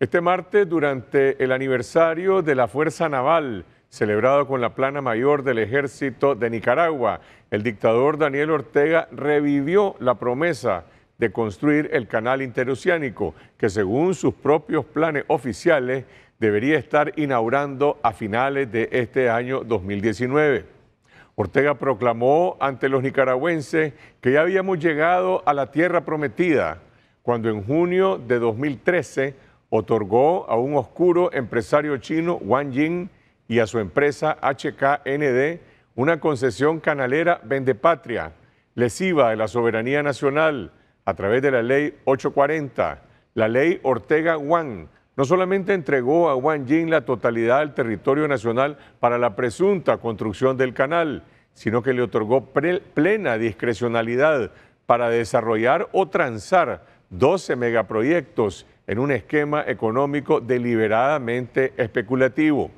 Este martes, durante el aniversario de la Fuerza Naval, celebrado con la plana mayor del ejército de Nicaragua, el dictador Daniel Ortega revivió la promesa de construir el canal interoceánico, que según sus propios planes oficiales debería estar inaugurando a finales de este año 2019. Ortega proclamó ante los nicaragüenses que ya habíamos llegado a la tierra prometida, cuando en junio de 2013 otorgó a un oscuro empresario chino, Wang Jing, y a su empresa HKND una concesión canalera vendepatria, lesiva de la soberanía nacional a través de la ley 840. La ley Ortega wang no solamente entregó a Wang Jing la totalidad del territorio nacional para la presunta construcción del canal, sino que le otorgó plena discrecionalidad para desarrollar o transar 12 megaproyectos en un esquema económico deliberadamente especulativo.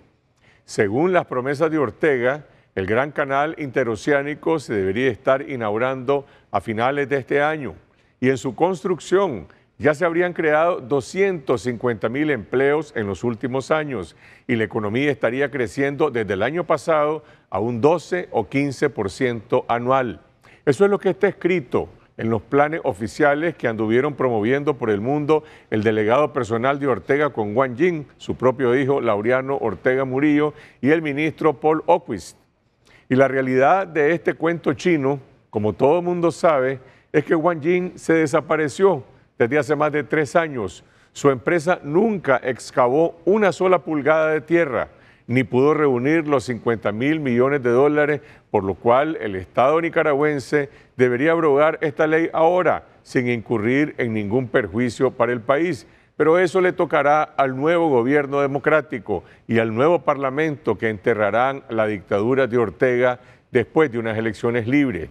Según las promesas de Ortega, el Gran Canal Interoceánico se debería estar inaugurando a finales de este año y en su construcción ya se habrían creado 250 mil empleos en los últimos años y la economía estaría creciendo desde el año pasado a un 12 o 15% anual. Eso es lo que está escrito en los planes oficiales que anduvieron promoviendo por el mundo el delegado personal de Ortega con Wang Jing, su propio hijo Laureano Ortega Murillo y el ministro Paul Oquist. Y la realidad de este cuento chino, como todo mundo sabe, es que Wang Jing se desapareció desde hace más de tres años. Su empresa nunca excavó una sola pulgada de tierra ni pudo reunir los 50 mil millones de dólares, por lo cual el Estado nicaragüense debería abrogar esta ley ahora, sin incurrir en ningún perjuicio para el país. Pero eso le tocará al nuevo gobierno democrático y al nuevo parlamento que enterrarán la dictadura de Ortega después de unas elecciones libres.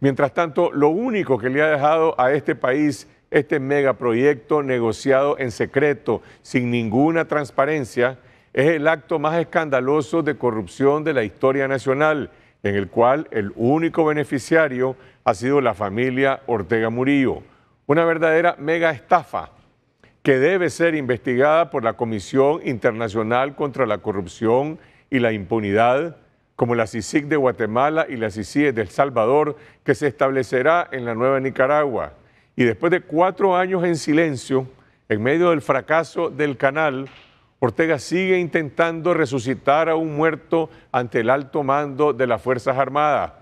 Mientras tanto, lo único que le ha dejado a este país este megaproyecto negociado en secreto, sin ninguna transparencia, es el acto más escandaloso de corrupción de la historia nacional, en el cual el único beneficiario ha sido la familia Ortega Murillo. Una verdadera mega estafa que debe ser investigada por la Comisión Internacional contra la Corrupción y la Impunidad, como la CICIC de Guatemala y la CICIE de El Salvador, que se establecerá en la Nueva Nicaragua. Y después de cuatro años en silencio, en medio del fracaso del canal, Ortega sigue intentando resucitar a un muerto ante el alto mando de las Fuerzas Armadas,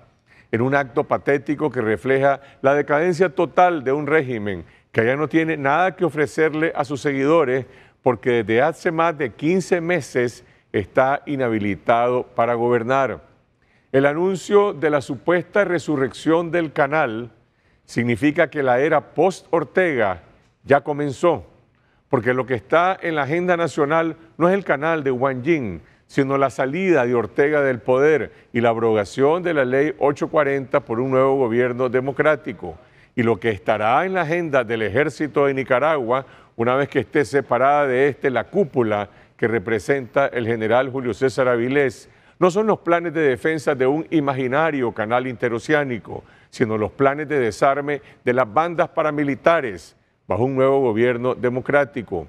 en un acto patético que refleja la decadencia total de un régimen que ya no tiene nada que ofrecerle a sus seguidores porque desde hace más de 15 meses está inhabilitado para gobernar. El anuncio de la supuesta resurrección del canal significa que la era post-Ortega ya comenzó porque lo que está en la agenda nacional no es el canal de Wang sino la salida de Ortega del poder y la abrogación de la ley 840 por un nuevo gobierno democrático. Y lo que estará en la agenda del ejército de Nicaragua, una vez que esté separada de este la cúpula que representa el general Julio César Avilés, no son los planes de defensa de un imaginario canal interoceánico, sino los planes de desarme de las bandas paramilitares bajo un nuevo gobierno democrático.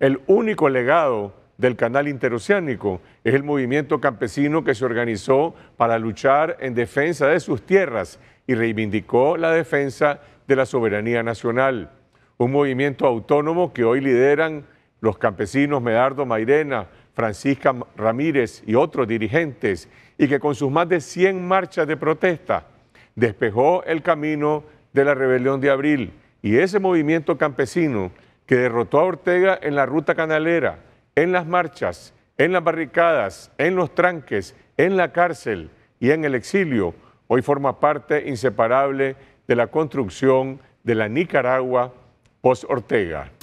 El único legado del canal interoceánico es el movimiento campesino que se organizó para luchar en defensa de sus tierras y reivindicó la defensa de la soberanía nacional. Un movimiento autónomo que hoy lideran los campesinos Medardo Mairena, Francisca Ramírez y otros dirigentes, y que con sus más de 100 marchas de protesta despejó el camino de la rebelión de abril y ese movimiento campesino que derrotó a Ortega en la ruta canalera, en las marchas, en las barricadas, en los tranques, en la cárcel y en el exilio, hoy forma parte inseparable de la construcción de la Nicaragua post-Ortega.